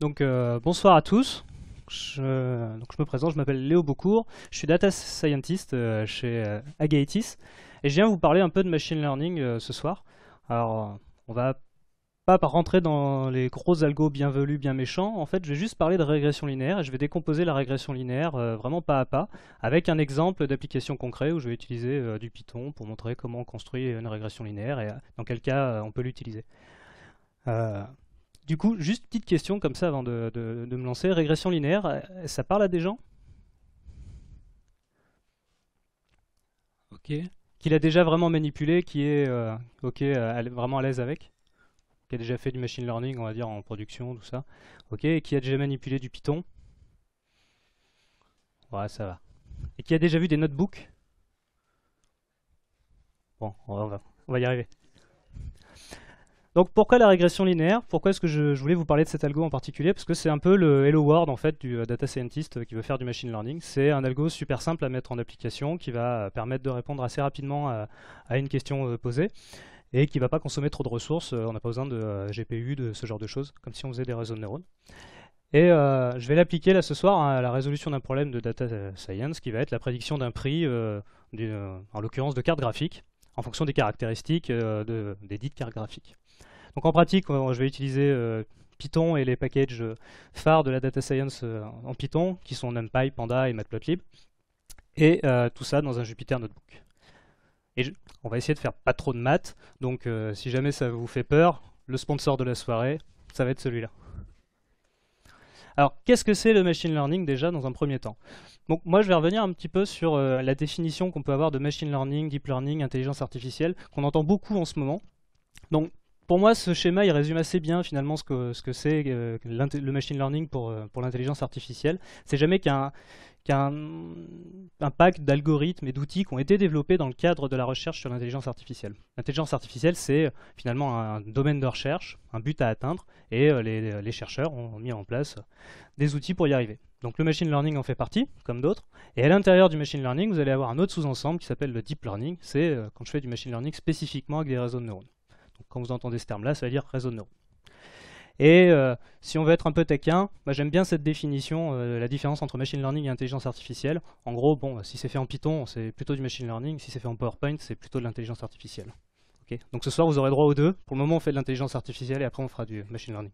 Donc euh, bonsoir à tous. Je, donc, je me présente, je m'appelle Léo Beaucourt, je suis data scientist euh, chez euh, Agatis, et je viens vous parler un peu de machine learning ce soir. Alors on va pas rentrer dans les gros algos bien velus, bien méchants, en fait je vais juste parler de régression linéaire et je vais décomposer la régression linéaire vraiment pas à pas avec un exemple d'application concret où je vais utiliser du Python pour montrer comment on construit une régression linéaire et dans quel cas on peut l'utiliser. Du coup, juste petite question comme ça avant de, me lancer. Régression linéaire, euh, ça parle à des gens Ok. Qu'il a déjà vraiment manipulé, qui est euh, ok, euh, vraiment à l'aise avec Qui a déjà fait du machine learning, on va dire, en production, tout ça. Ok, et qui a déjà manipulé du Python Ouais, ça va. Et qui a déjà vu des notebooks Bon, on va y arriver. Donc pourquoi la régression linéaire Pourquoi est-ce que je, voulais vous parler de cet algo en particulier Parce que c'est un peu le hello world en fait du euh, data scientist euh, qui veut faire du machine learning. C'est un algo super simple à mettre en application qui va euh, permettre de répondre assez rapidement à, une question posée et qui ne va pas consommer trop de ressources. On n'a pas besoin de GPU, de ce genre de choses, comme si on faisait des réseaux de neurones. Et je vais l'appliquer là ce soir hein, à la résolution d'un problème de data science qui va être la prédiction d'un prix, en l'occurrence de cartes graphiques, en fonction des caractéristiques des dites cartes graphiques. Donc en pratique, je vais utiliser euh, Python et les packages euh, phares de la data science euh, en Python, qui sont NumPy, Panda et Matplotlib. Et tout ça dans un Jupyter Notebook. Et on va essayer de faire pas trop de maths, donc si jamais ça vous fait peur, le sponsor de la soirée, ça va être celui-là. Alors, qu'est-ce que c'est le machine learning déjà dans un premier temps Donc, moi, je vais revenir un petit peu sur la définition qu'on peut avoir de machine learning, deep learning, intelligence artificielle, qu'on entend beaucoup en ce moment. Donc, pour moi, ce schéma, il résume assez bien finalement ce que c'est euh, le machine learning euh, pour, l'intelligence artificielle. C'est jamais qu'un pack d'algorithmes et d'outils qui ont été développés dans le cadre de la recherche sur l'intelligence artificielle. L'intelligence artificielle, c'est euh, finalement un domaine de recherche, un but à atteindre, et les, les, chercheurs ont mis en place des outils pour y arriver. Donc le machine learning en fait partie, comme d'autres, et à l'intérieur du machine learning, vous allez avoir un autre sous-ensemble qui s'appelle le deep learning, c'est quand je fais du machine learning spécifiquement avec des réseaux de neurones quand vous entendez ce terme-là, ça veut dire réseau de Et euh, si on veut être un peu taquin, bah, j'aime bien cette définition, euh, la différence entre machine learning et intelligence artificielle. En gros, bon, si c'est fait en Python, c'est plutôt du machine learning, si c'est fait en PowerPoint, c'est plutôt de l'intelligence artificielle. Donc ce soir, vous aurez droit aux deux. Pour le moment, on fait de l'intelligence artificielle et après, on fera du machine learning.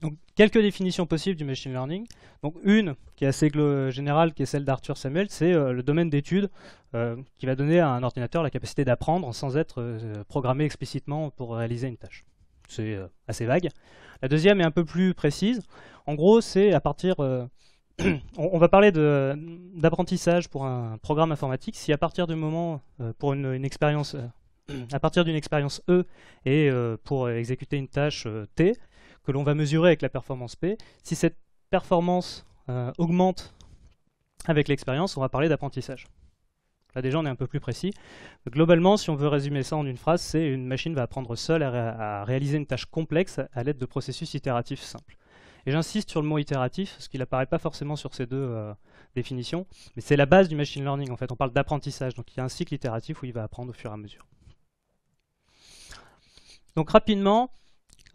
Donc, quelques définitions possibles du machine learning. Donc, une qui est assez générale, qui est celle d'Arthur Samuel, c'est euh, le domaine d'étude euh, qui va donner à un ordinateur la capacité d'apprendre sans être euh, programmé explicitement pour réaliser une tâche. C'est assez vague. La deuxième est un peu plus précise. En gros, c'est à partir... on, va parler d'apprentissage pour un programme informatique. Si à partir du moment, pour une, expérience à partir d'une expérience E et pour exécuter une tâche T, que l'on va mesurer avec la performance P. Si cette performance euh, augmente avec l'expérience, on va parler d'apprentissage. Là déjà on est un peu plus précis. Globalement, si on veut résumer ça en une phrase, c'est une machine va apprendre seule à, réaliser une tâche complexe à l'aide de processus itératifs simples. Et j'insiste sur le mot itératif, ce qui n'apparaît pas forcément sur ces deux euh, définitions, mais c'est la base du machine learning en fait. On parle d'apprentissage, donc il y a un cycle itératif où il va apprendre au fur et à mesure. Donc rapidement,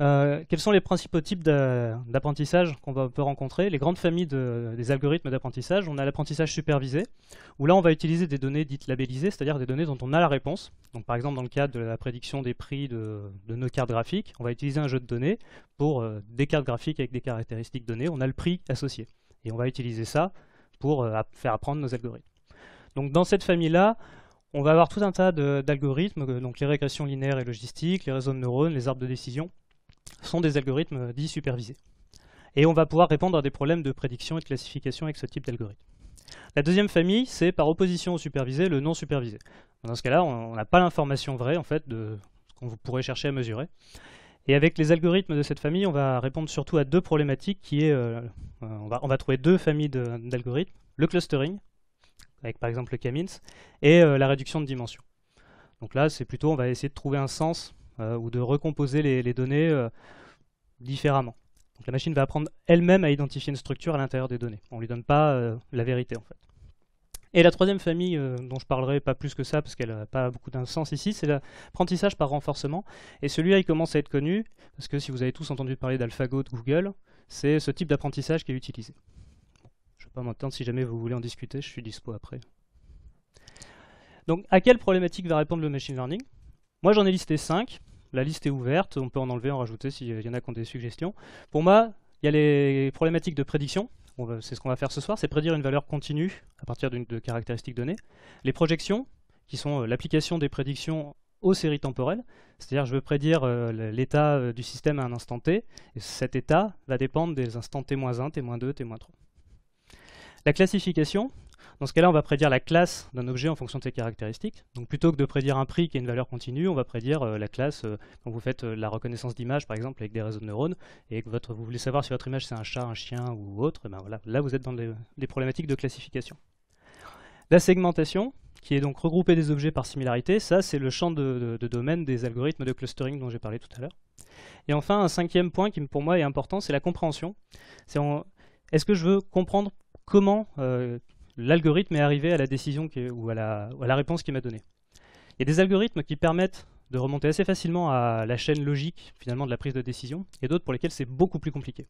euh, quels sont les principaux types d'apprentissage qu'on peut rencontrer Les grandes familles des algorithmes d'apprentissage, on a l'apprentissage supervisé, où là on va utiliser des données dites labellisées, c'est-à-dire des données dont on a la réponse. par exemple dans le cadre de la prédiction des prix de, nos cartes graphiques, on va utiliser un jeu de données pour euh, des cartes graphiques avec des caractéristiques données, on a le prix associé. Et on va utiliser ça pour euh, faire apprendre nos algorithmes. Donc dans cette famille-là, on va avoir tout un tas d'algorithmes, donc les régressions linéaires et logistiques, les réseaux de neurones, les arbres de décision, sont des algorithmes dits supervisés. Et on va pouvoir répondre à des problèmes de prédiction et de classification avec ce type d'algorithme. La deuxième famille, c'est par opposition au supervisé, le non supervisé. Dans ce cas-là, on n'a pas l'information vraie en fait de ce qu'on pourrait chercher à mesurer. Et avec les algorithmes de cette famille, on va répondre surtout à deux problématiques qui est, euh, euh, on, va, trouver deux familles d'algorithmes, le clustering, avec par exemple le K-means, et euh, la réduction de dimension. Donc là, c'est plutôt, on va essayer de trouver un sens euh, ou de recomposer les, données euh, différemment. la machine va apprendre elle-même à identifier une structure à l'intérieur des données. On ne lui donne pas euh, la vérité en fait. Et la troisième famille, dont je parlerai pas plus que ça, parce qu'elle n'a pas beaucoup d'un sens ici, c'est l'apprentissage par renforcement. Et celui-là, il commence à être connu, parce que si vous avez tous entendu parler d'AlphaGo de Google, c'est ce type d'apprentissage qui est utilisé. Je ne vais pas m'entendre, si jamais vous voulez en discuter, je suis dispo après. Donc à quelle problématique va répondre le machine learning Moi j'en ai listé 5, la liste est ouverte, on peut en enlever, en rajouter s'il y en a qui ont des suggestions. Pour moi, il y a les problématiques de prédiction. C'est ce qu'on va faire ce soir, c'est prédire une valeur continue à partir de caractéristiques données. Les projections, qui sont euh, l'application des prédictions aux séries temporelles, c'est-à-dire je veux prédire euh, l'état euh, du système à un instant t, et cet état va dépendre des instants t-1, t-2, t-3. La classification, dans ce cas-là, on va prédire la classe d'un objet en fonction de ses caractéristiques. Donc plutôt que de prédire un prix qui est une valeur continue, on va prédire euh, la classe euh, quand vous faites euh, la reconnaissance d'image, par exemple, avec des réseaux de neurones, et que vous voulez savoir si votre image c'est un chat, un chien ou autre, ben voilà, là vous êtes dans des problématiques de classification. La segmentation, qui est donc regrouper des objets par similarité, ça c'est le champ de, domaine des algorithmes de clustering dont j'ai parlé tout à l'heure. Et enfin, un cinquième point qui pour moi est important, c'est la compréhension. Est-ce que je veux comprendre comment l'algorithme est arrivé à la décision ou à la, réponse qu'il m'a donnée. Il y a des algorithmes qui permettent de remonter assez facilement à la chaîne logique finalement de la prise de décision, et d'autres pour lesquels c'est beaucoup plus compliqué.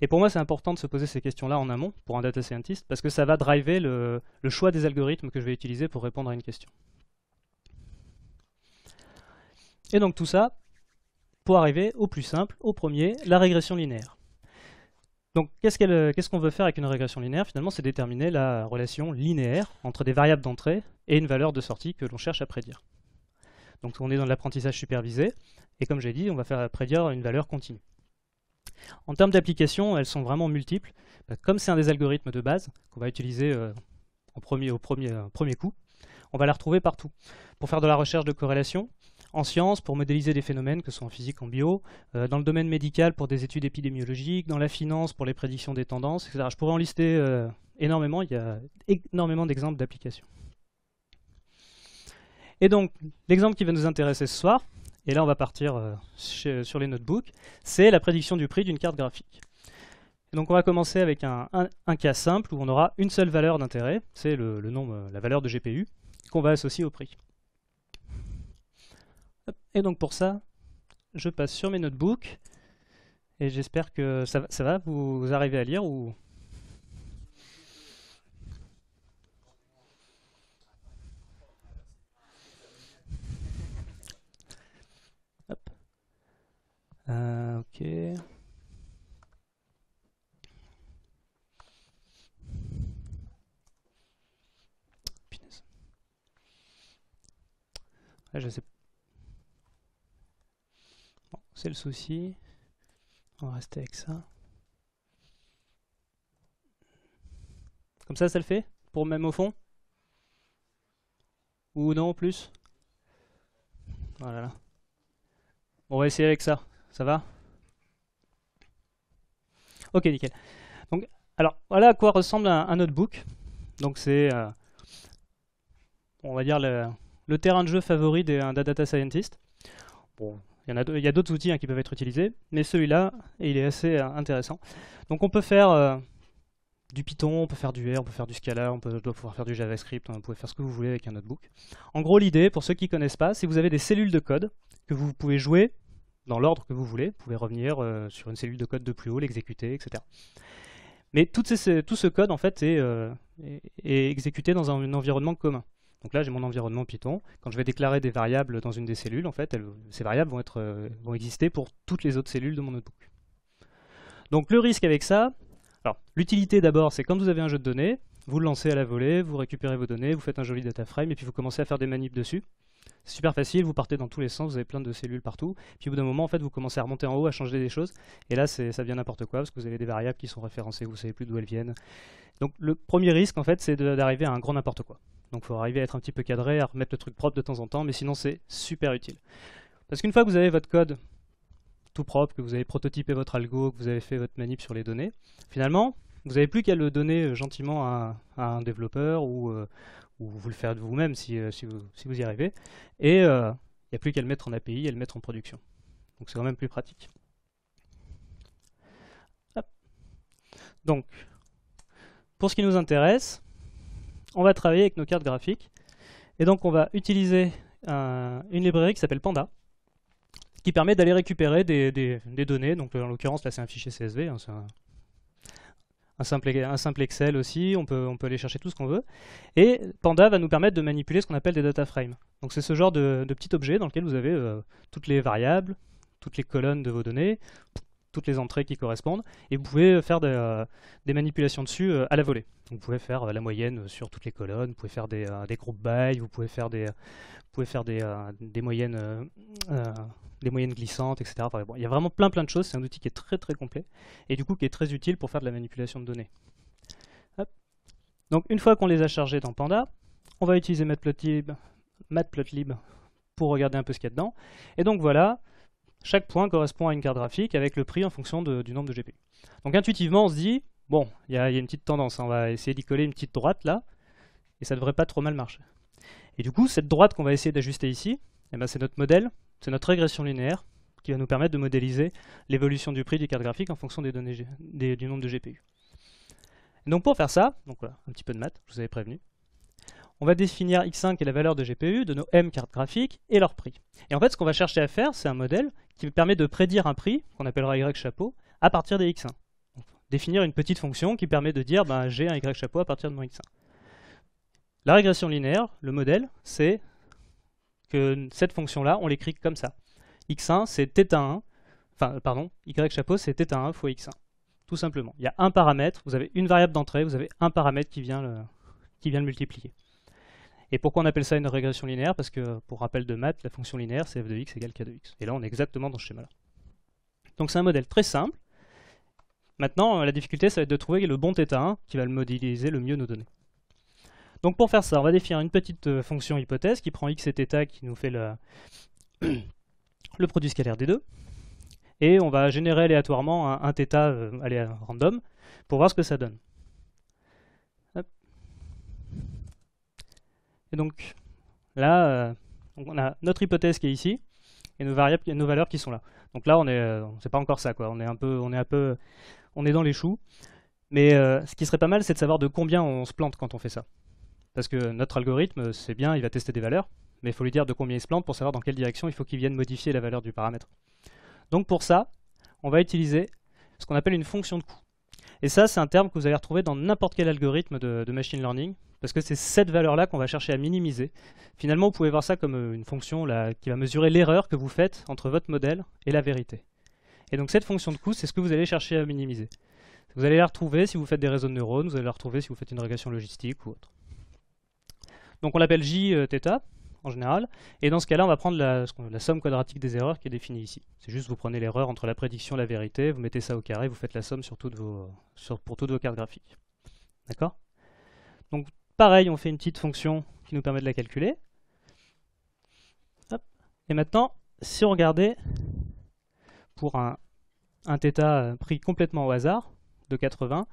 Et pour moi, c'est important de se poser ces questions-là en amont pour un data scientist, parce que ça va driver le, choix des algorithmes que je vais utiliser pour répondre à une question. Et donc tout ça pour arriver au plus simple, au premier, la régression linéaire. Donc euh, qu'est-ce qu'on veut faire avec une régression linéaire Finalement, c'est déterminer la relation linéaire entre des variables d'entrée et une valeur de sortie que l'on cherche à prédire. Donc on est dans l'apprentissage supervisé, et comme j'ai dit, on va faire prédire une valeur continue. En termes d'application, elles sont vraiment multiples. Bah, comme c'est un des algorithmes de base qu'on va utiliser euh, au premier, euh, premier coup, on va la retrouver partout. Pour faire de la recherche de corrélation, en sciences pour modéliser des phénomènes, que ce soit en physique, en bio, euh, dans le domaine médical pour des études épidémiologiques, dans la finance pour les prédictions des tendances, etc. Je pourrais en lister euh, énormément, il y a énormément d'exemples d'applications. Et donc, l'exemple qui va nous intéresser ce soir, et là on va partir euh, sur les notebooks, c'est la prédiction du prix d'une carte graphique. donc on va commencer avec un, cas simple où on aura une seule valeur d'intérêt, c'est le la valeur de GPU, qu'on va associer au prix. Et donc pour ça, je passe sur mes notebooks et j'espère que ça, va, vous arriver à lire ou... Hop. Euh, ok. je sais c'est le souci. On va rester avec ça. Comme ça, ça le fait Pour même au fond Ou non, en plus Voilà. Oh on va essayer avec ça. Ça va Ok, nickel. Donc, alors, voilà à quoi ressemble un, notebook. Donc, c'est, euh, on va dire, le, le, terrain de jeu favori d'un data scientist. Bon, il y, a, d'autres outils hein, qui peuvent être utilisés, mais celui-là, il est assez euh, intéressant. Donc on peut faire euh, du Python, on peut faire du R, on peut faire du Scala, on, peut, pouvoir faire du JavaScript, on hein, peut faire ce que vous voulez avec un notebook. En gros, l'idée, pour ceux qui ne connaissent pas, c'est que vous avez des cellules de code que vous pouvez jouer dans l'ordre que vous voulez, vous pouvez revenir euh, sur une cellule de code de plus haut, l'exécuter, etc. Mais tout ce code, en fait, est, exécuté dans un environnement commun. Donc là, j'ai mon environnement Python. Quand je vais déclarer des variables dans une des cellules, en fait, ces variables euh, vont, exister pour toutes les autres cellules de mon notebook. Donc le risque avec ça, alors l'utilité d'abord, c'est quand vous avez un jeu de données, vous le lancez à la volée, vous récupérez vos données, vous faites un joli data frame, et puis vous commencez à faire des manips dessus. C'est super facile, vous partez dans tous les sens, vous avez plein de cellules partout, puis au bout d'un moment, en fait, vous commencez à remonter en haut, à changer des choses, et là, ça devient n'importe quoi, parce que vous avez des variables qui sont référencées, vous ne savez plus d'où elles viennent. Donc le premier risque, en fait, c'est d'arriver à un grand n'importe quoi. Donc il faut arriver à être un petit peu cadré, à remettre le truc propre de temps en temps, mais sinon c'est super utile. Parce qu'une fois que vous avez votre code tout propre, que vous avez prototypé votre algo, que vous avez fait votre manip sur les données, finalement, vous n'avez plus qu'à le donner euh, gentiment à, un développeur ou, euh, vous le faire vous-même euh, si, vous, y arrivez. Et il n'y a plus qu'à le mettre en API et le mettre en production. Donc c'est quand même plus pratique. Donc, pour ce qui nous intéresse, on va travailler avec nos cartes graphiques. Et donc on va utiliser une librairie qui s'appelle Panda, qui permet d'aller récupérer des, données. Donc en l'occurrence là c'est un fichier CSV, hein, un, simple, Excel aussi, on peut, aller chercher tout ce qu'on veut. Et Panda va nous permettre de manipuler ce qu'on appelle des data frames. Donc c'est ce genre de, petit objet dans lequel vous avez euh, toutes les variables, toutes les colonnes de vos données, toutes les entrées qui correspondent, et vous pouvez faire des, euh, manipulations dessus euh, à la volée. vous pouvez faire euh, la moyenne sur toutes les colonnes, vous pouvez faire des, groupes by, vous pouvez faire des, moyennes glissantes, etc. il y a vraiment plein plein de choses, c'est un outil qui est très très complet et du coup qui est très utile pour faire de la manipulation de données. Donc une fois qu'on les a chargés dans Panda, on va utiliser Matplotlib, Matplotlib pour regarder un peu ce qu'il y a dedans. Et donc voilà, chaque point correspond à une carte graphique avec le prix en fonction du nombre de GPU. Donc intuitivement, on se dit, bon, il y, a une petite tendance, hein, on va essayer d'y coller une petite droite là, et ça devrait pas trop mal marcher. Et du coup, cette droite qu'on va essayer d'ajuster ici, eh ben, c'est notre modèle, c'est notre régression linéaire qui va nous permettre de modéliser l'évolution du prix des cartes graphiques en fonction des données du nombre de GPU. donc pour faire ça, donc un petit peu de maths, je vous avais prévenu, on va définir x 5 et est la valeur de GPU de nos m cartes graphiques et leur prix. Et en fait, ce qu'on va chercher à faire, c'est un modèle qui me permet de prédire un prix, qu'on appellera y chapeau, à partir des x1. définir une petite fonction qui permet de dire ben, j'ai un y chapeau à partir de mon x1. La régression linéaire, le modèle, c'est que cette fonction-là, on l'écrit comme ça. x1, c'est θ1, enfin, pardon, y chapeau, c'est θ1 fois x1. Tout simplement. Il y a un paramètre, vous avez une variable d'entrée, vous avez un paramètre qui vient le, qui vient le multiplier. Et pourquoi on appelle ça une régression linéaire Parce que, pour rappel de maths, la fonction linéaire, c'est f de x égale k de x. Et là, on est exactement dans ce schéma-là. Donc c'est un modèle très simple. Maintenant, la difficulté, ça va être de trouver le bon θ1 qui va le modéliser le mieux nos données. Donc pour faire ça, on va définir une petite euh, fonction hypothèse qui prend x et θ qui nous fait le, produit scalaire des deux et on va générer aléatoirement un, θ euh, random pour voir ce que ça donne. Et donc là, euh, on a notre hypothèse qui est ici et nos variables, nos valeurs qui sont là. Donc là, on est, euh, pas encore ça, quoi. On est un peu, on est dans les choux. Mais euh, ce qui serait pas mal, c'est de savoir de combien on se plante quand on fait ça. Parce que notre algorithme, c'est bien, il va tester des valeurs, mais il faut lui dire de combien il se plante pour savoir dans quelle direction il faut qu'il vienne modifier la valeur du paramètre. Donc pour ça, on va utiliser ce qu'on appelle une fonction de coût. Et ça, c'est un terme que vous allez retrouver dans n'importe quel algorithme de machine learning, parce que c'est cette valeur-là qu'on va chercher à minimiser. Finalement, vous pouvez voir ça comme euh, une fonction qui va mesurer l'erreur que vous faites entre votre modèle et la vérité. Et donc cette fonction de coût, c'est ce que vous allez chercher à minimiser. Vous allez la retrouver si vous faites des réseaux de neurones, vous allez la retrouver si vous faites une régression logistique ou autre. Donc on l'appelle Jθ euh, en général, et dans ce cas-là, on va prendre la, somme quadratique des erreurs qui est définie ici. C'est juste vous prenez l'erreur entre la prédiction et la vérité, vous mettez ça au carré, vous faites la somme pour toutes vos cartes graphiques. D'accord Donc Pareil, on fait une petite fonction qui nous permet de la calculer. Et maintenant, si on regardait pour un, un θ euh, pris complètement au hasard, de 80,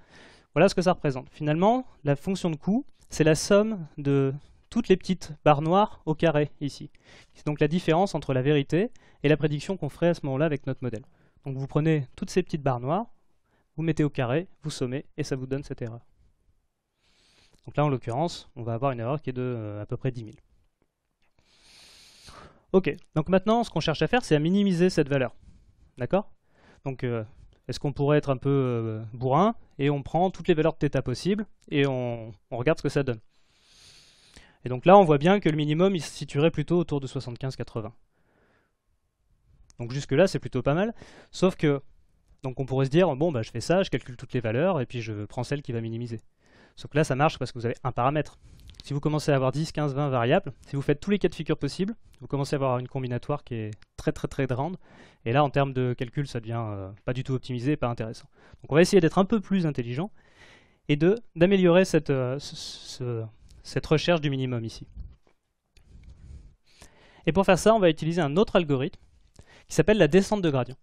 voilà ce que ça représente. Finalement, la fonction de coût, c'est la somme de toutes les petites barres noires au carré, ici. C'est donc la différence entre la vérité et la prédiction qu'on ferait à ce moment-là avec notre modèle. Donc vous prenez toutes ces petites barres noires, vous mettez au carré, vous sommez, et ça vous donne cette erreur. Donc là, en l'occurrence, on va avoir une erreur qui est de euh, à peu près 10 000. Ok, donc maintenant, ce qu'on cherche à faire, c'est à minimiser cette valeur. D'accord Donc, euh, est-ce qu'on pourrait être un peu euh, bourrin et on prend toutes les valeurs de θ possibles et on, on, regarde ce que ça donne. Et donc là, on voit bien que le minimum, il se situerait plutôt autour de 75-80. Donc jusque-là, c'est plutôt pas mal. Sauf que, donc on pourrait se dire, bon, bah, je fais ça, je calcule toutes les valeurs et puis je prends celle qui va minimiser. Sauf que là, ça marche parce que vous avez un paramètre. Si vous commencez à avoir 10, 15, 20 variables, si vous faites tous les cas de figure possibles, vous commencez à avoir une combinatoire qui est très très très grande. Et là, en termes de calcul, ça devient euh, pas du tout optimisé pas intéressant. Donc on va essayer d'être un peu plus intelligent et d'améliorer euh, cette recherche du minimum ici. Et pour faire ça, on va utiliser un autre algorithme qui s'appelle la descente de gradient.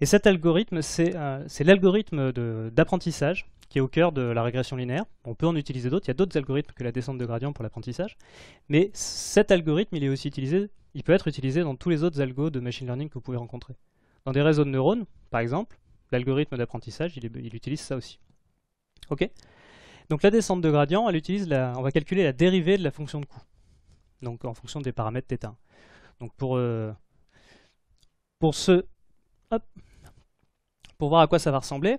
Et cet algorithme, c'est euh, l'algorithme d'apprentissage qui est au cœur de la régression linéaire. On peut en utiliser d'autres, il y a d'autres algorithmes que la descente de gradient pour l'apprentissage, mais cet algorithme, il est aussi utilisé, il peut être utilisé dans tous les autres algos de machine learning que vous pouvez rencontrer. Dans des réseaux de neurones, par exemple, l'algorithme d'apprentissage, il, utilise ça aussi. Ok Donc la descente de gradient, elle utilise la, on va calculer la dérivée de la fonction de coût, donc en fonction des paramètres θ. Donc pour, euh, pour ce pour voir à quoi ça va ressembler.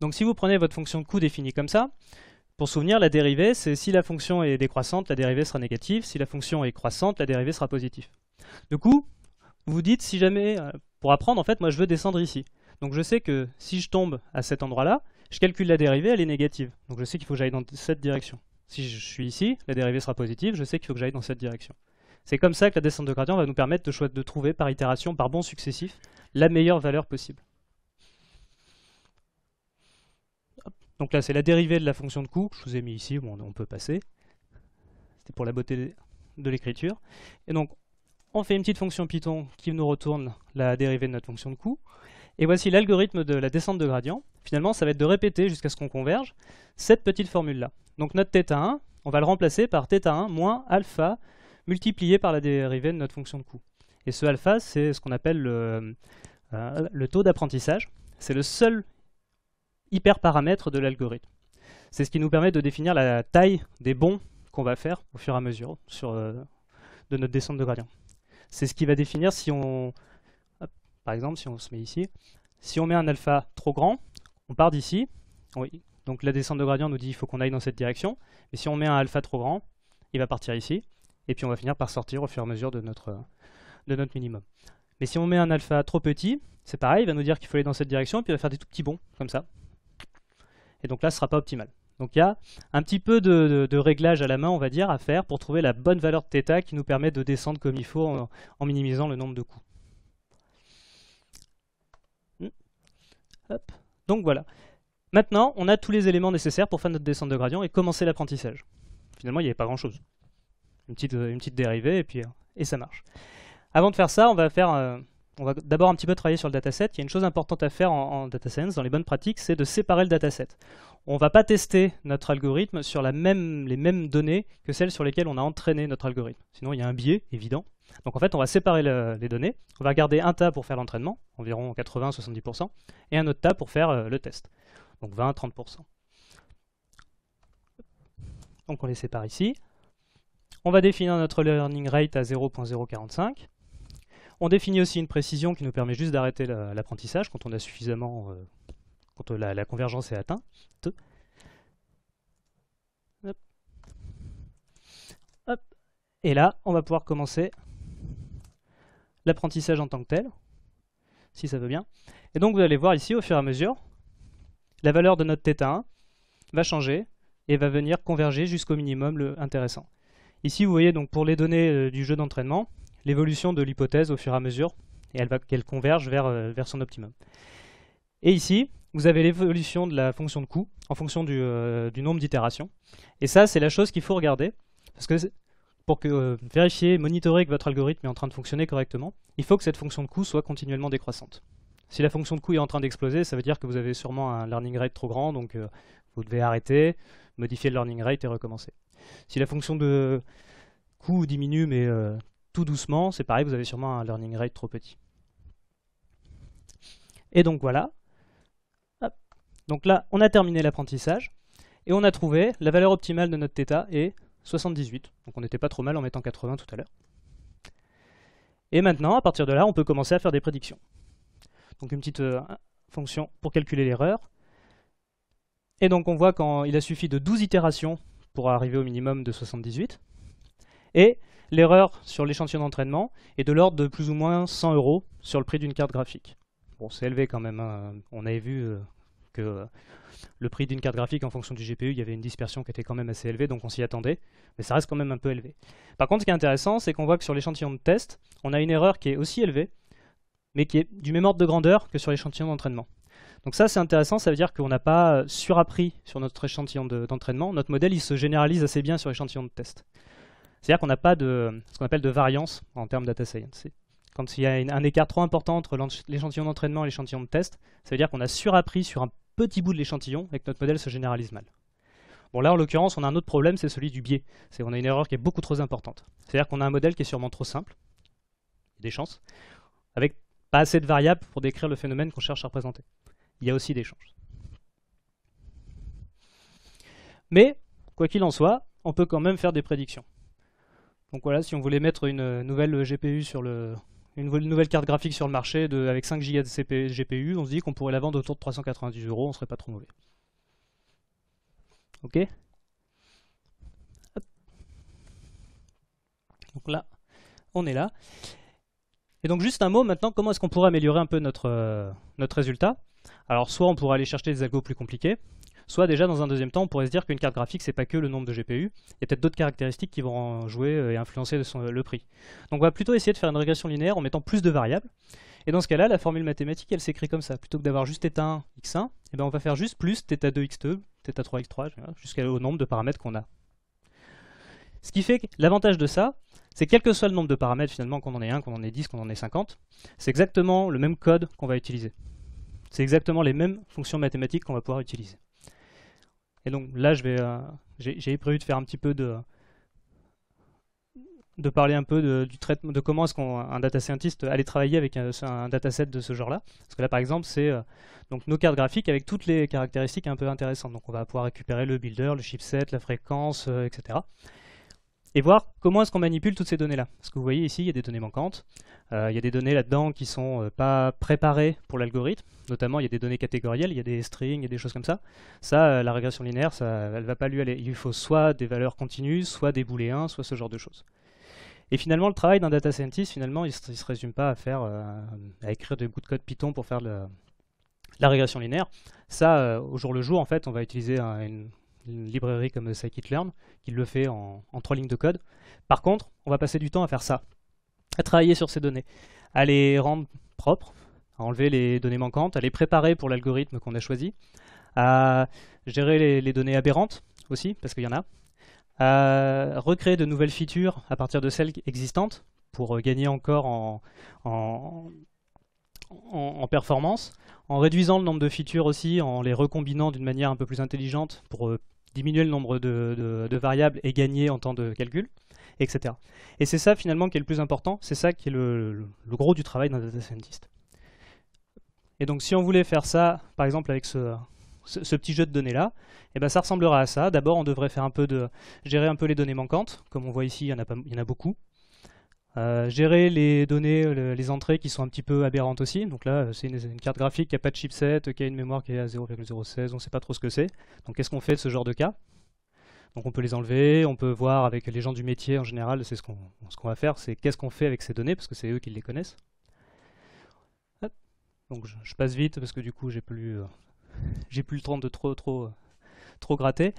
Donc si vous prenez votre fonction de coût définie comme ça, pour souvenir, la dérivée, c'est si la fonction est décroissante, la dérivée sera négative. Si la fonction est croissante, la dérivée sera positive. Du coup, vous vous dites, si jamais, euh, pour apprendre, en fait, moi je veux descendre ici. Donc je sais que si je tombe à cet endroit-là, je calcule la dérivée, elle est négative. Donc je sais qu'il faut que j'aille dans cette direction. Si je suis ici, la dérivée sera positive, je sais qu'il faut que j'aille dans cette direction. C'est comme ça que la descente de gradient va nous permettre de, de trouver par itération, par bond successif, la meilleure valeur possible. Donc là, c'est la dérivée de la fonction de coût. Je vous ai mis ici, bon, on peut passer. C'était pour la beauté de l'écriture. Et donc, on fait une petite fonction Python qui nous retourne la dérivée de notre fonction de coût. Et voici l'algorithme de la descente de gradient. Finalement, ça va être de répéter jusqu'à ce qu'on converge cette petite formule-là. Donc notre θ 1, on va le remplacer par θ 1 moins alpha multiplié par la dérivée de notre fonction de coût. Et ce alpha, c'est ce qu'on appelle le, euh, taux d'apprentissage. C'est le seul hyperparamètre de l'algorithme. C'est ce qui nous permet de définir la taille des bons qu'on va faire au fur et à mesure sur, euh, de notre descente de gradient. C'est ce qui va définir si on... par exemple, si on se met ici, si on met un alpha trop grand, on part d'ici, donc la descente de gradient nous dit qu'il faut qu'on aille dans cette direction. Mais si on met un alpha trop grand, il va partir ici. Et puis on va finir par sortir au fur et à mesure de notre, de notre minimum. Mais si on met un alpha trop petit, c'est pareil, il va nous dire qu'il faut aller dans cette direction, et puis il va faire des tout petits bonds, comme ça. Et donc là, ce ne sera pas optimal. Donc il y a un petit peu de, réglage à la main, on va dire, à faire pour trouver la bonne valeur de θ qui nous permet de descendre comme il faut en, en minimisant le nombre de coups. Hmm. Hop. Donc voilà. Maintenant, on a tous les éléments nécessaires pour faire notre descente de gradient et commencer l'apprentissage. Finalement, il n'y avait pas grand-chose. Une petite, euh, dérivée, et puis euh, et ça marche. Avant de faire ça, euh, on va d'abord un petit peu travailler sur le dataset. Il y a une chose importante à faire en, en data science, dans les bonnes pratiques, c'est de séparer le dataset. On ne va pas tester notre algorithme sur les mêmes données que celles sur lesquelles on a entraîné notre algorithme. Sinon, il y a un biais évident. Donc en fait, on va séparer les données. On va garder un tas pour faire l'entraînement, environ 80-70%, et un autre tas pour faire le test. Donc 20 30%. Donc on les sépare ici. On va définir notre learning rate à 0.045. On définit aussi une précision qui nous permet juste d'arrêter l'apprentissage quand on a suffisamment, euh, quand la, convergence est atteinte. Et là, on va pouvoir commencer l'apprentissage en tant que tel, si ça veut bien. Et donc vous allez voir ici, au fur et à mesure, la valeur de notre θ1 va changer et va venir converger jusqu'au minimum intéressant. Ici, vous voyez donc pour les données euh, du jeu d'entraînement, l'évolution de l'hypothèse au fur et à mesure, et elle va qu'elle converge vers, euh, son optimum. Et ici, vous avez l'évolution de la fonction de coût en fonction du, euh, nombre d'itérations. Et ça, c'est la chose qu'il faut regarder, parce que pour que, vérifier, monitorer que votre algorithme est en train de fonctionner correctement, il faut que cette fonction de coût soit continuellement décroissante. Si la fonction de coût est en train d'exploser, ça veut dire que vous avez sûrement un learning rate trop grand, donc euh, vous devez arrêter, modifier le learning rate et recommencer. Si la fonction de coût diminue, mais euh, tout doucement, c'est pareil, vous avez sûrement un learning rate trop petit. Et donc voilà. Donc là, on a terminé l'apprentissage, et on a trouvé la valeur optimale de notre θ est 78. Donc on n'était pas trop mal en mettant 80 tout à l'heure. Et maintenant, à partir de là, on peut commencer à faire des prédictions donc une petite euh, fonction pour calculer l'erreur. Et donc on voit qu'il a suffi de 12 itérations pour arriver au minimum de 78. Et l'erreur sur l'échantillon d'entraînement est de l'ordre de plus ou moins 100 euros sur le prix d'une carte graphique. Bon, c'est élevé quand même. Hein. On avait vu euh, que le prix d'une carte graphique en fonction du GPU, il y avait une dispersion qui était quand même assez élevée, donc on s'y attendait. Mais ça reste quand même un peu élevé. Par contre, ce qui est intéressant, c'est qu'on voit que sur l'échantillon de test, on a une erreur qui est aussi élevée, mais qui est du même ordre de grandeur que sur l'échantillon d'entraînement. Donc ça c'est intéressant, ça veut dire qu'on n'a pas euh, surappris sur notre échantillon d'entraînement, notre modèle il se généralise assez bien sur l'échantillon de test. C'est-à-dire qu'on n'a pas de, ce qu'on appelle de variance en termes de data science. Quand il y a un écart trop important entre l'échantillon d'entraînement et l'échantillon de test, ça veut dire qu'on a surappris sur un petit bout de l'échantillon et que notre modèle se généralise mal. Bon là en l'occurrence on a un autre problème, c'est celui du biais. C'est qu'on a une erreur qui est beaucoup trop importante. C'est-à-dire qu'on a un modèle qui est sûrement trop simple, des chances, avec pas assez de variables pour décrire le phénomène qu'on cherche à représenter. Il y a aussi des changes. Mais, quoi qu'il en soit, on peut quand même faire des prédictions. Donc voilà, si on voulait mettre une nouvelle GPU sur le, une nouvelle carte graphique sur le marché de, avec 5 Go de GPU, on se dit qu'on pourrait la vendre autour de 390 euros, on serait pas trop mauvais. Ok Donc là, on est là. Et donc juste un mot maintenant, comment est-ce qu'on pourrait améliorer un peu notre, euh, notre résultat Alors soit on pourrait aller chercher des algos plus compliqués, soit déjà dans un deuxième temps on pourrait se dire qu'une carte graphique c'est pas que le nombre de GPU, il y a peut-être d'autres caractéristiques qui vont jouer euh, et influencer le prix. Donc on va plutôt essayer de faire une régression linéaire en mettant plus de variables, et dans ce cas là la formule mathématique elle s'écrit comme ça, plutôt que d'avoir juste θ1, x1, et on va faire juste plus θ2, x2, θ3, x3, jusqu'au nombre de paramètres qu'on a. Ce qui fait que l'avantage de ça, c'est quel que soit le nombre de paramètres finalement, qu'on en ait un, qu'on en ait 10, qu'on en ait 50, c'est exactement le même code qu'on va utiliser. C'est exactement les mêmes fonctions mathématiques qu'on va pouvoir utiliser. Et donc là, euh, j'ai prévu de faire un petit peu de, de parler un peu de, du traitement, de comment est-ce qu'un data scientist allait travailler avec euh, un, dataset de ce genre-là. Parce que là, par exemple, c'est euh, donc nos cartes graphiques avec toutes les caractéristiques un peu intéressantes. Donc, on va pouvoir récupérer le builder, le chipset, la fréquence, etc et voir comment est-ce qu'on manipule toutes ces données-là. Parce que vous voyez ici, il y a des données manquantes, euh, il y a des données là-dedans qui sont euh, pas préparées pour l'algorithme, notamment il y a des données catégorielles, il y a des strings, il y a des choses comme ça. Ça, euh, la régression linéaire, ça, elle va pas lui aller. Il faut soit des valeurs continues, soit des booléens, soit ce genre de choses. Et finalement, le travail d'un data scientist, finalement, il ne se, résume pas à faire, à écrire des bouts de code Python pour faire la, régression linéaire. Ça, au jour le jour, en fait, on va utiliser un, une, une librairie comme scikit-learn, qui le fait en, trois lignes de code. Par contre, on va passer du temps à faire ça, à travailler sur ces données, à les rendre propres, à enlever les données manquantes, à les préparer pour l'algorithme qu'on a choisi, à gérer les, données aberrantes aussi, parce qu'il y en a, à recréer de nouvelles features à partir de celles existantes pour euh, gagner encore en, en performance, en réduisant le nombre de features aussi, en les recombinant d'une manière un peu plus intelligente pour euh, diminuer le nombre de, variables et gagner en temps de calcul, etc. Et c'est ça finalement qui est le plus important, c'est ça qui est le, gros du travail d'un data scientist. Et donc si on voulait faire ça, par exemple avec ce, petit jeu de données-là, et eh ben, ça ressemblera à ça. D'abord, on devrait faire un peu de gérer un peu les données manquantes. Comme on voit ici, il y en a beaucoup. Euh, gérer les données, euh, les entrées qui sont un petit peu aberrantes aussi. Donc là, euh, c'est une, carte graphique qui n'a pas de chipset, qui a une mémoire qui est à 0,016, on ne sait pas trop ce que c'est. Donc qu'est-ce qu'on fait de ce genre de cas Donc on peut les enlever, on peut voir avec les gens du métier en général, c'est ce qu'on va faire, c'est qu'est-ce qu'on fait avec ces données, parce que c'est eux qui les connaissent. Donc je, passe vite, parce que du coup j'ai plus, plus le temps de trop, trop, trop gratter.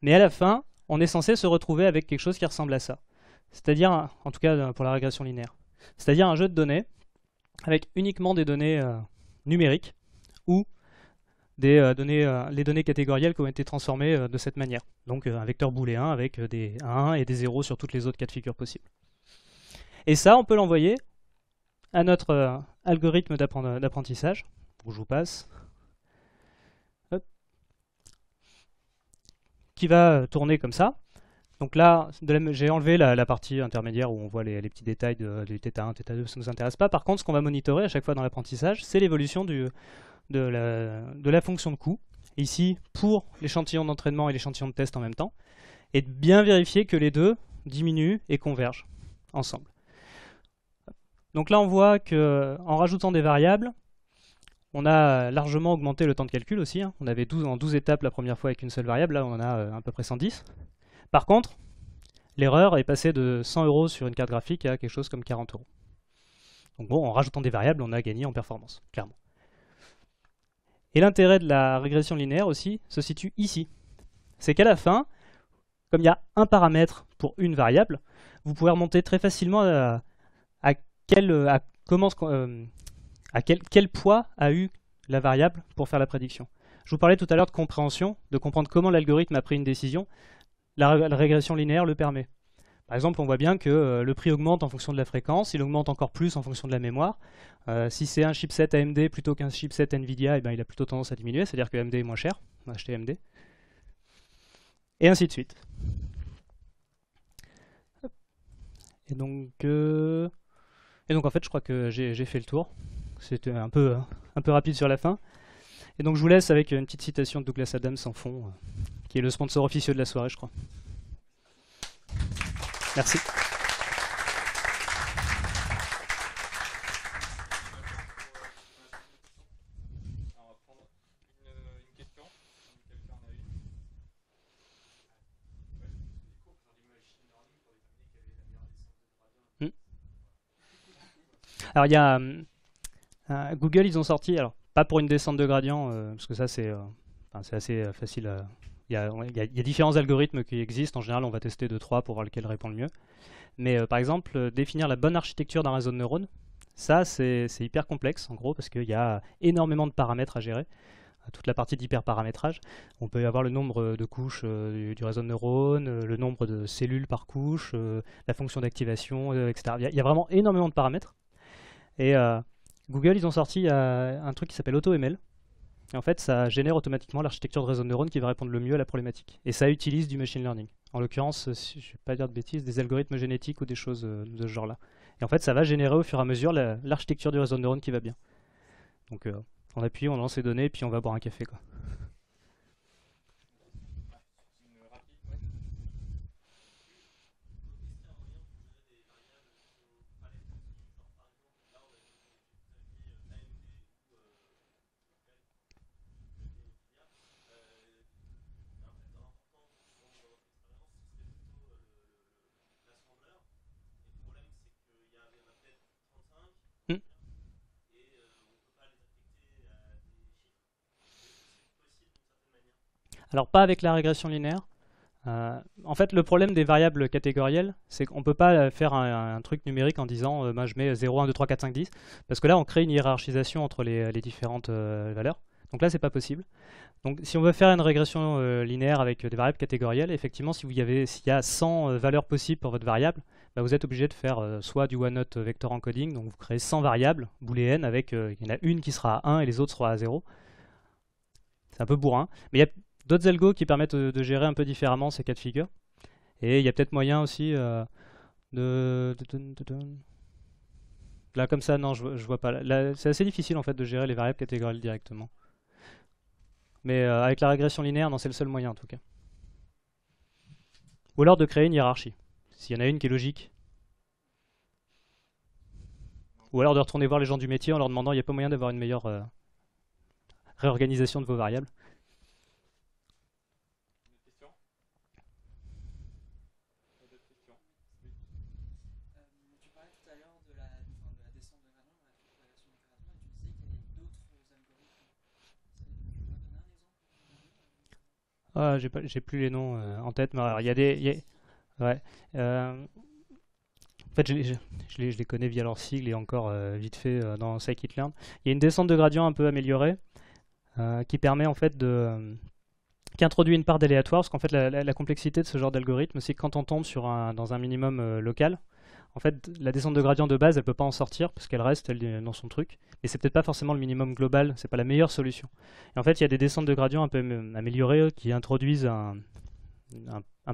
Mais à la fin, on est censé se retrouver avec quelque chose qui ressemble à ça c'est-à-dire, en tout cas euh, pour la régression linéaire, c'est-à-dire un jeu de données avec uniquement des données euh, numériques ou des, euh, données, les données catégorielles qui ont été transformées de cette manière. Donc un vecteur booléen avec des 1 et des 0 sur toutes les autres cas de figure possibles. Et ça, on peut l'envoyer à notre algorithme d'apprentissage. où je vous passe. Qui va tourner comme ça donc là, j'ai enlevé la, partie intermédiaire où on voit les, petits détails de, du θ1, θ2, ça ne nous intéresse pas. Par contre, ce qu'on va monitorer à chaque fois dans l'apprentissage, c'est l'évolution de la, fonction de coût, ici pour l'échantillon d'entraînement et l'échantillon de test en même temps, et de bien vérifier que les deux diminuent et convergent ensemble. Donc là, on voit qu'en rajoutant des variables, on a largement augmenté le temps de calcul aussi. Hein. On avait en 12 étapes la première fois avec une seule variable, là on en a euh, à peu près 110. Par contre, l'erreur est passée de 100 euros sur une carte graphique à quelque chose comme 40 euros. Donc bon, en rajoutant des variables, on a gagné en performance, clairement. Et l'intérêt de la régression linéaire aussi se situe ici. C'est qu'à la fin, comme il y a un paramètre pour une variable, vous pouvez remonter très facilement à, euh, quel, quel poids a eu la variable pour faire la prédiction. Je vous parlais tout à l'heure de compréhension, de comprendre comment l'algorithme a pris une décision la, régression linéaire le permet. Par exemple, on voit bien que euh, le prix augmente en fonction de la fréquence, il augmente encore plus en fonction de la mémoire. Euh, si c'est un chipset AMD plutôt qu'un chipset NVIDIA, eh ben, il a plutôt tendance à diminuer, c'est-à-dire que AMD est moins cher, on va acheter AMD. Et ainsi de suite. Et donc, euh, et donc en fait, je crois que j'ai fait le tour. C'était un peu, un peu rapide sur la fin. Et donc je vous laisse avec une petite citation de Douglas Adams en fond, qui est le sponsor officieux de la soirée, je crois. Merci. Hmm. Alors il y a euh, euh, Google, ils ont sorti, alors pas pour une descente de gradient, euh, parce que ça c'est assez facile à, il y, a, différents algorithmes qui existent. En général, on va tester 2-3 pour voir lequel répond le mieux. Mais euh, par exemple, euh, définir la bonne architecture d'un réseau de neurones, ça c'est hyper complexe en gros parce qu'il y a énormément de paramètres à gérer. Euh, toute la partie d'hyperparamétrage. On peut avoir le nombre de couches du, réseau de neurones, le nombre de cellules par couche, la fonction d'activation, etc. Il il y, a, vraiment énormément de paramètres. Et Google, ils ont sorti un truc qui s'appelle AutoML, et en fait, ça génère automatiquement l'architecture de réseau de neurones qui va répondre le mieux à la problématique. Et ça utilise du machine learning. En l'occurrence, euh, si je ne vais pas dire de bêtises, des algorithmes génétiques ou des choses euh, de ce genre-là. Et en fait, ça va générer au fur et à mesure l'architecture du réseau de neurones qui va bien. Donc, euh, on appuie, on lance les données, et puis on va boire un café. Quoi. Alors pas avec la régression linéaire. Euh, en fait, le problème des variables catégorielles, c'est qu'on ne peut pas euh, faire un, truc numérique en disant euh, je mets 0, 1, 2, 3, 4, 5, 10, parce que là, on crée une hiérarchisation entre les, différentes euh, valeurs. Donc là, c'est pas possible. Donc si on veut faire une régression linéaire avec des variables catégorielles, effectivement, s'il y, a 100 valeurs possibles pour votre variable, bah, vous êtes obligé de faire soit du one-note vector encoding, donc vous créez 100 variables, booléennes, avec il y en a une qui sera à 1 et les autres seront à 0. C'est un peu bourrin, mais il y a d'autres algos qui permettent euh, de, gérer un peu différemment ces cas de figure. Et il y a peut-être moyen aussi euh, de, Là, comme ça, non, je, je vois pas. C'est assez difficile, en fait, de gérer les variables catégorielles directement. Mais euh, avec la régression linéaire, non, c'est le seul moyen, en tout cas. Ou alors de créer une hiérarchie, s'il y en a une qui est logique. Ou alors de retourner voir les gens du métier en leur demandant, il n'y a pas moyen d'avoir une meilleure réorganisation de vos variables. Ah, j'ai, plus les noms euh, en tête, mais il y a des. Ouais. Euh, en fait, je les, je, connais via leur sigle et encore euh, vite fait dans Scikit-Learn. Il y a une descente de gradient un peu améliorée qui permet en fait de. qui introduit une part d'aléatoire, parce qu'en fait, la, la, complexité de ce genre d'algorithme, c'est que quand on tombe sur un, dans un minimum local, en fait, la descente de gradient de base, elle peut pas en sortir parce qu'elle reste euh, dans son truc. Mais c'est peut-être pas forcément le minimum global, c'est pas la meilleure solution. Et en fait, il y a des descentes de gradient un peu euh, améliorées euh, qui introduisent un,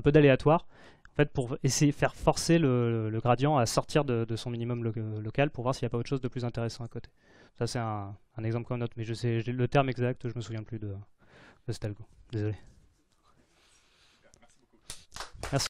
peu d'aléatoire en fait, pour essayer de faire forcer le, gradient à sortir de, son minimum local pour voir s'il n'y a pas autre chose de plus intéressant à côté. Ça, c'est un, exemple comme autre, mais je sais le terme exact, je me souviens plus de, de algo. Désolé. Merci. Beaucoup. Merci.